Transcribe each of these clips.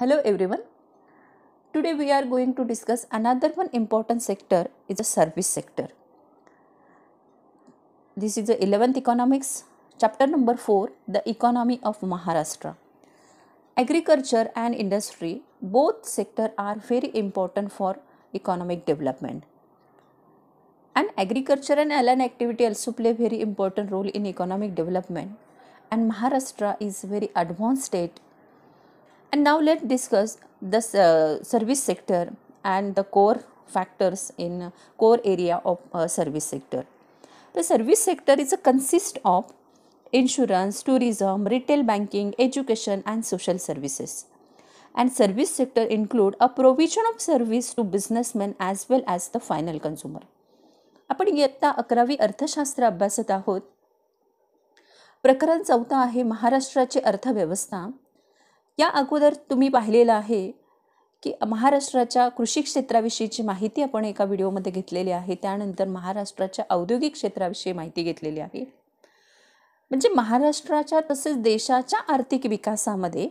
Hello everyone. Today we are going to discuss another one important sector is the service sector. This is the 11th economics chapter number 4 the economy of Maharashtra. Agriculture and industry both sector are very important for economic development. And agriculture and allied activity also play very important role in economic development and Maharashtra is very advanced state And now let's discuss the uh, service sector and the core factors in core area of uh, service sector. The service sector is a consist of insurance, tourism, retail banking, education and social services. And service sector include a provision of service to businessmen as well as the final consumer. आपण इयत्ता अकरावी अर्थशास्त्र अभ्यासत आहोत प्रकरण चौथा आहे महाराष्ट्राची अर्थव्यवस्था या अगोदर तुम्ही पाहिलेलं आहे की महाराष्ट्राच्या कृषी क्षेत्राविषयीची माहिती आपण एका व्हिडिओमध्ये घेतलेली आहे त्यानंतर महाराष्ट्राच्या औद्योगिक क्षेत्राविषयी माहिती घेतलेली आहे म्हणजे महाराष्ट्राच्या तसेच देशाच्या आर्थिक विकासामध्ये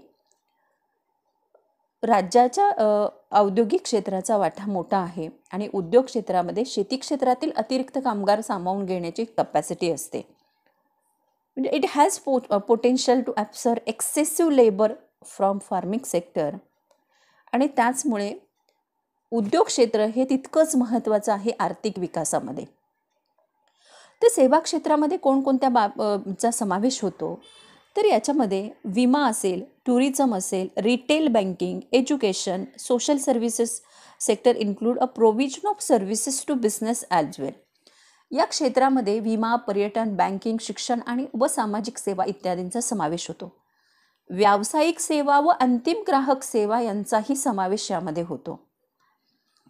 राज्याच्या औद्योगिक क्षेत्राचा वाटा मोठा आहे आणि उद्योग क्षेत्रामध्ये शेती क्षेत्रातील अतिरिक्त कामगार सामावून घेण्याची कपॅसिटी असते म्हणजे इट हॅज पो potential to absorb excessive labour from farming sector आणि त्याचमुळे उद्योग क्षेत्र हे तितकंच महत्त्वाचं आहे आर्थिक विकासामध्ये तर सेवा क्षेत्रामध्ये कोणकोणत्या बाबचा समावेश होतो तर याच्यामध्ये विमा असेल टुरिझम असेल retail banking education social services sector include a provision of services to business as well या क्षेत्रामध्ये विमा पर्यटन बँकिंग शिक्षण आणि व सामाजिक सेवा इत्यादींचा समावेश होतो व्यावसायिक सेवा व अंतिम ग्राहक सेवा यांचाही समावेश यामध्ये होतो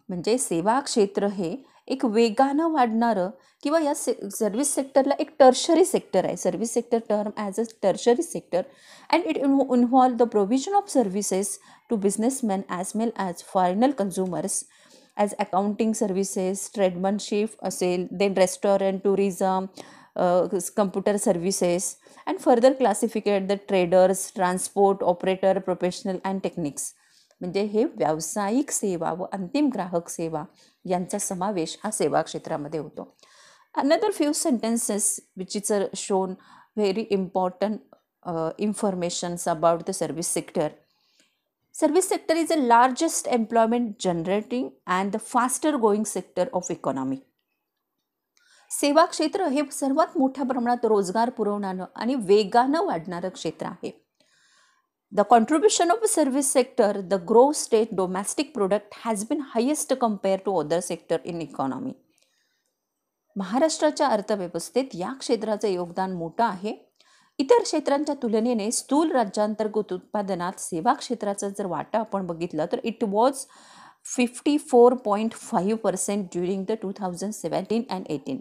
म्हणजे सेवा क्षेत्र हे एक वेगानं वाढणारं किंवा या से सर्व्हिस सेक्टरला एक टर्शरी सेक्टर आहे service sector term as a tertiary sector and it involve the provision of services to businessman as well as final consumers as accounting services tradesmanship असेल then restaurant tourism computer services and further classificate the traders transport operator professional and technics म्हणजे हे व्यावसायिक सेवा व अंतिम ग्राहक सेवा यांचा समावेश हा सेवा क्षेत्रामध्ये होतो another few sentences which is are shown very important informations about the service sector service sector is a largest employment generating and the faster going sector of economy सेवा क्षेत्र हे सर्वात मोठ्या प्रमाणात रोजगार पुरवणारं आणि वेगानं वाढणारं क्षेत्र आहे the contribution of service sector the gross state domestic product has been highest compare to other sector in economy महाराष्ट्राच्या अर्थव्यवस्थेत या क्षेत्राचं योगदान मोठं आहे इतर क्षेत्रांच्या तुलनेने स्थूल राज्यांतर्गत उत्पादनात सेवा क्षेत्राचा जर वाटा आपण बघितलं तर it was fifty four point five percent during the two thousand seventeen and eighteen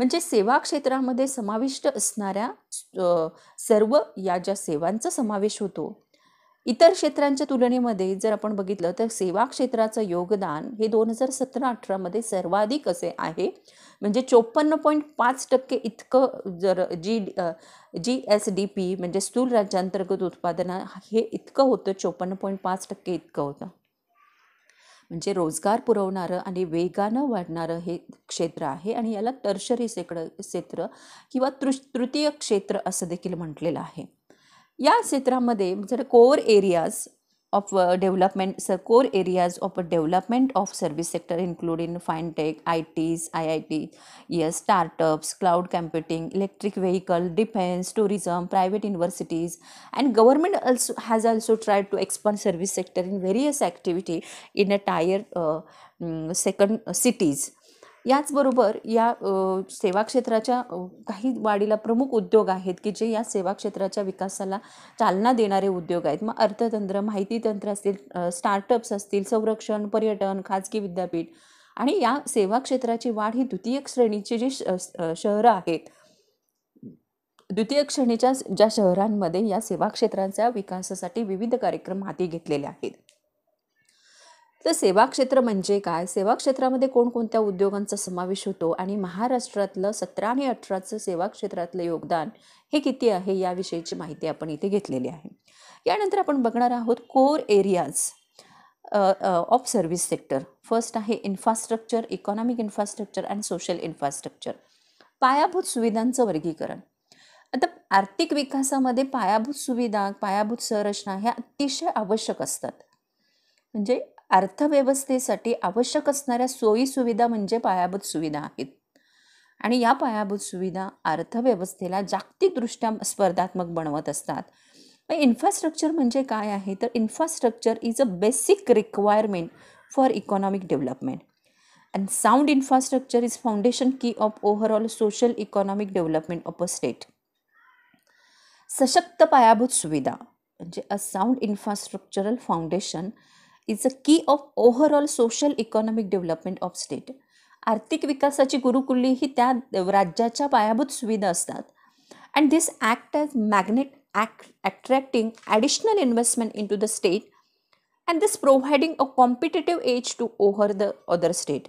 म्हणजे सेवा क्षेत्रामध्ये समाविष्ट असणाऱ्या सर्व या ज्या सेवांचा समावेश होतो इतर क्षेत्रांच्या तुलनेमध्ये जर आपण बघितलं तर सेवा क्षेत्राचं योगदान हे दोन हजार सतरा अठरामध्ये सर्वाधिक असे आहे म्हणजे चोपन्न पॉईंट पाच टक्के इतकं जर G G S D P म्हणजे स्थूल राज्यांतर्गत उत्पादन हे इतकं होतं चोपन्न पॉईंट पाच टक्के इतकं होतं म्हणजे रोजगार पुरवणारं आणि वेगानं वाढणारं हे क्षेत्र आहे आणि याला टर्शरी सेकडं क्षेत्र किंवा तृ तृतीय क्षेत्र असं देखील म्हटलेलं आहे या क्षेत्रामध्ये जर म्हणजे core areas of uh, development so core areas of uh, development of service sector including fintech its iit yes startups cloud computing electric vehicle defense tourism private universities and government also has also tried to expand service sector in various activity in a tier uh, mm, second uh, cities याचबरोबर या सेवा क्षेत्राच्या काही वाढीला प्रमुख उद्योग आहेत की जे या सेवा क्षेत्राच्या विकासाला चालना देणारे उद्योग आहेत मग अर्थतंत्र माहिती तंत्र असतील स्टार्टअप्स असतील संरक्षण पर्यटन खाजगी विद्यापीठ आणि या सेवा क्षेत्राची वाढ ही द्वितीय श्रेणीची जी शहरं आहेत द्वितीय श्रेणीच्या ज्या शहरांमध्ये या सेवा क्षेत्रांच्या विकासासाठी विविध कार्यक्रम हाती घेतलेले आहेत तर सेवा क्षेत्र म्हणजे काय सेवा क्षेत्रामध्ये कोणकोणत्या उद्योगांचा समावेश होतो आणि महाराष्ट्रातलं सतरा आणि अठराचं सेवा क्षेत्रातलं योगदान हे किती आहे याविषयीची माहिती आपण इथे घेतलेली आहे यानंतर आपण बघणार आहोत core areas of service sector first आहे infrastructure economic infrastructure and social infrastructure पायाभूत सुविधांचं वर्गीकरण आता आर्थिक विकासामध्ये पायाभूत सुविधा पायाभूत संरचना ह्या अतिशय आवश्यक असतात म्हणजे अर्थव्यवस्थेसाठी आवश्यक असणाऱ्या सोयी सुविधा म्हणजे पायाभूत सुविधा आहेत आणि या पायाभूत सुविधा अर्थव्यवस्थेला जागतिकदृष्ट्या स्पर्धात्मक बनवत असतात इन्फ्रास्ट्रक्चर म्हणजे काय आहे तर infrastructure is a basic requirement for economic development and sound infrastructure is foundation key of overall social economic development of a state सशक्त पायाभूत सुविधा म्हणजे a sound infrastructural foundation is a key of overall social economic development of state आर्थिक विकासाची गुरुकुल्ली ही त्या राज्याच्या पायाभूत सुविधा असतात and this act as magnet act attracting additional investment into the state and this providing a competitive edge to over the other state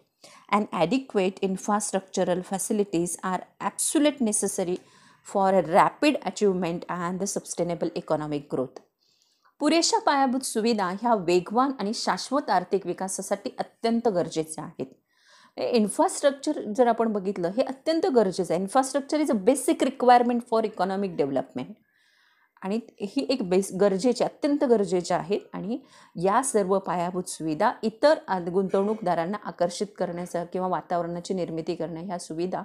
and adequate infrastructural facilities are absolute necessary for a rapid achievement and the sustainable economic growth पुरेशा पायाभूत सुविधा ह्या वेगवान आणि शाश्वत आर्थिक विकासासाठी अत्यंत गरजेच्या आहेत इन्फ्रास्ट्रक्चर जर आपण बघितलं हे अत्यंत गरजेचं आहे infrastructure is a basic requirement for economic development आणि ही एक बेस गरजेची अत्यंत गरजेच्या आहेत आणि या सर्व पायाभूत सुविधा इतर गुंतवणूकदारांना आकर्षित करण्याचं किंवा वातावरणाची निर्मिती करणं ह्या सुविधा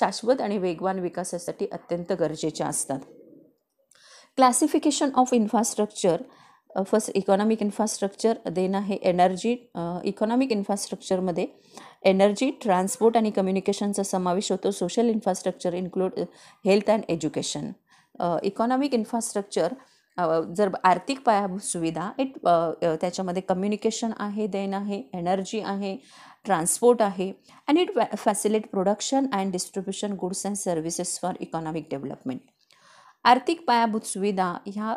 शाश्वत आणि वेगवान विकासासाठी अत्यंत गरजेच्या असतात classification of infrastructure first economic infrastructure then आहे एनर्जी इकॉनॉमिक इन्फ्रास्ट्रक्चरमध्ये एनर्जी ट्रान्सपोर्ट आणि कम्युनिकेशनचा समावेश होतो social infrastructure include health and education economic infrastructure जर आर्थिक पायाभूत सुविधा इट uh, uh, त्याच्यामध्ये कम्युनिकेशन आहे देन आहे एनर्जी आहे ट्रान्सपोर्ट आहे and it facilitate production and distribution goods and services for economic development आर्थिक पायाभूत सुविधा ह्या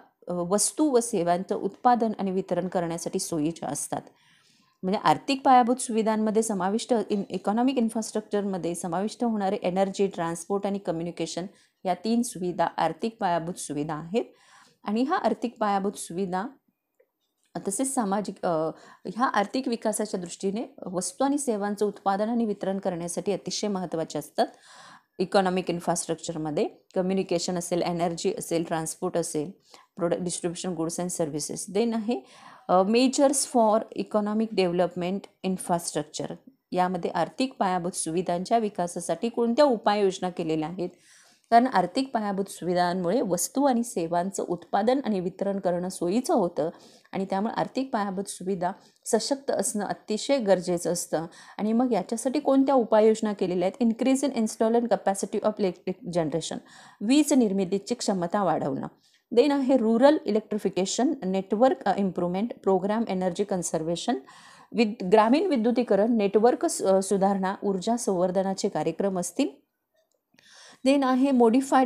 वस्तू व सेवांचं उत्पादन आणि वितरण करण्यासाठी सोयीच्या असतात म्हणजे आर्थिक पायाभूत सुविधांमध्ये समाविष्ट इन इकॉनॉमिक इन्फ्रास्ट्रक्चरमध्ये समाविष्ट होणारे एनर्जी ट्रान्सपोर्ट आणि कम्युनिकेशन या तीन सुविधा आर्थिक पायाभूत सुविधा आहेत आणि ह्या आर्थिक पायाभूत सुविधा तसेच सामाजिक ह्या आर्थिक विकासाच्या दृष्टीने वस्तू आणि सेवांचं उत्पादन आणि वितरण करण्यासाठी अतिशय महत्त्वाचे असतात इकॉनॉमिक इन्फ्रास्ट्रक्चरमध्ये कम्युनिकेशन असेल एनर्जी असेल ट्रान्सपोर्ट असेल product distribution goods and services then आहे measures for economic development infrastructure यामध्ये आर्थिक पायाभूत सुविधांच्या विकासासाठी कोणत्या उपाययोजना केलेल्या आहेत कारण आर्थिक पायाभूत सुविधांमुळे वस्तू आणि सेवांचं उत्पादन आणि वितरण करणं सोयीचं होतं आणि त्यामुळे आर्थिक पायाभूत सुविधा सशक्त असणं अतिशय गरजेचं असतं आणि मग याच्यासाठी कोणत्या उपाययोजना केलेल्या आहेत increase in install capacity of electric generation वीज निर्मितीची क्षमता वाढवणं देन आहे rural electrification network improvement programme energy conservation with ग्रामीण विद्युतीकरण नेटवर्क सुधारणा ऊर्जा संवर्धनाचे कार्यक्रम असतील देन आहे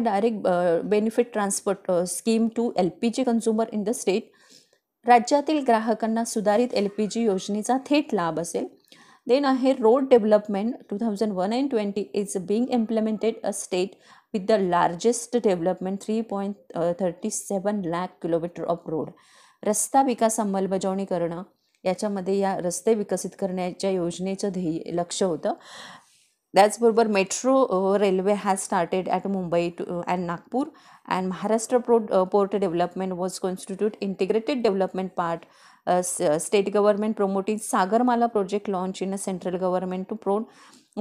direct benefit transport scheme to L P G consumer in the state राज्यातील ग्राहकांना सुधारित एल पी जी योजनेचा थेट लाभ असेल देन आहे road development two thousand one and twenty is being implemented a state with the largest development three point thirty seven lakh kilometre of road रस्ता विकास अंमलबजावणी करणं याच्यामध्ये या रस्ते विकसित करण्याच्या योजनेचं ध्येय लक्ष होतं that's Burbar metro uh, railway has started at mumbai uh, and nagpur and maharashtra port, uh, port development was constituted integrated development part uh, state government promoting Sagar Mala project launch in a central government to promote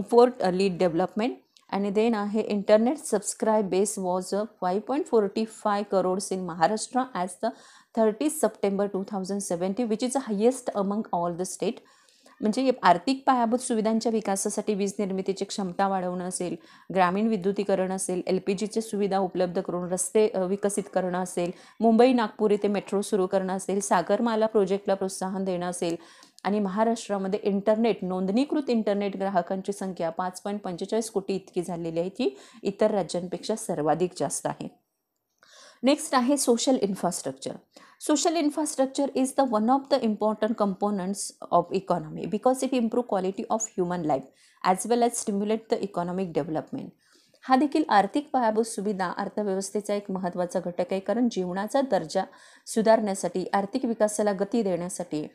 port lead development and then uh, internet subscribe base was 5.45 crores in maharashtra as the 30 september 2070 which is the highest among all the state म्हणजे आर्थिक पायाभूत सुविधांच्या विकासासाठी वीज निर्मितीची क्षमता वाढवणं असेल ग्रामीण विद्युतीकरण असेल एल पी जीचे सुविधा उपलब्ध करून रस्ते विकसित करणं असेल मुंबई नागपूर येथे मेट्रो सुरू करणं असेल सागरमाला प्रोजेक्टला प्रोत्साहन देणं असेल आणि महाराष्ट्रामध्ये इंटरनेट नोंदणीकृत इंटरनेट ग्राहकांची संख्या पाच पॉईंट पंचेचाळीस कोटी इतकी झालेली आहे जी इतर राज्यांपेक्षा सर्वाधिक जास्त आहे नेक्स्ट आहे social infrastructure social infrastructure is the one of the important components of economy because it improve quality of human life as well as stimulate the economic development हा देखील आर्थिक पायाभूत सुविधा अर्थव्यवस्थेचा एक महत्त्वाचा घटक आहे कारण जीवनाचा दर्जा सुधारण्यासाठी आर्थिक विकासाला गती देण्यासाठी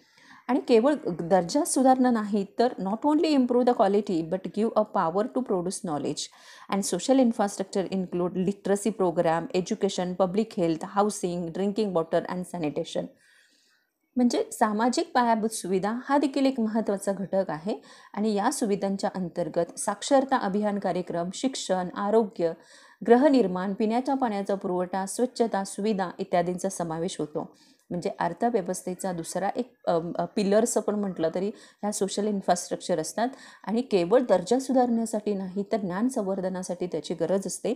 आणि केवळ दर्जा सुधारणा नाही तर not only improve the quality but give a power to produce knowledge and social infrastructure include literacy programme education public health housing drinking water and sanitation म्हणजे सामाजिक पायाभूत सुविधा हा देखील एक महत्त्वाचा घटक आहे आणि या सुविधांच्या अंतर्गत साक्षरता अभियान कार्यक्रम शिक्षण आरोग्य ग्रहनिर्माण पिण्याच्या पाण्याचा पुरवठा स्वच्छता सुविधा इत्यादींचा समावेश होतो म्हणजे अर्थव्यवस्थेचा दुसरा एक पिलर्स आपण म्हटलं तरी ह्या सोशल इन्फ्रास्ट्रक्चर असतात आणि केवळ दर्जा सुधारण्यासाठी नाही तर ज्ञान संवर्धनासाठी त्याची गरज असते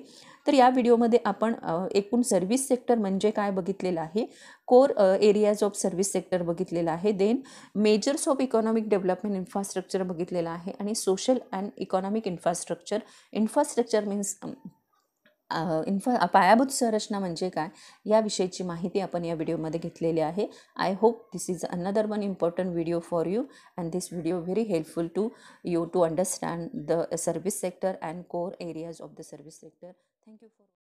तर या व्हिडिओमध्ये आपण एकूण सर्व्हिस सेक्टर म्हणजे काय बघितलेलं आहे core areas of service sector बघितलेलं आहे then measures of economic development infrastructure बघितलेलं आहे आणि social and economic infrastructure infrastructure means infra पायाभूत संरचना म्हणजे काय याविषयीची माहिती आपण या व्हिडिओमध्ये घेतलेली आहे I hope this is another one important video for you and this video very helpful to you to understand the service sector and core areas of the service sector thank you for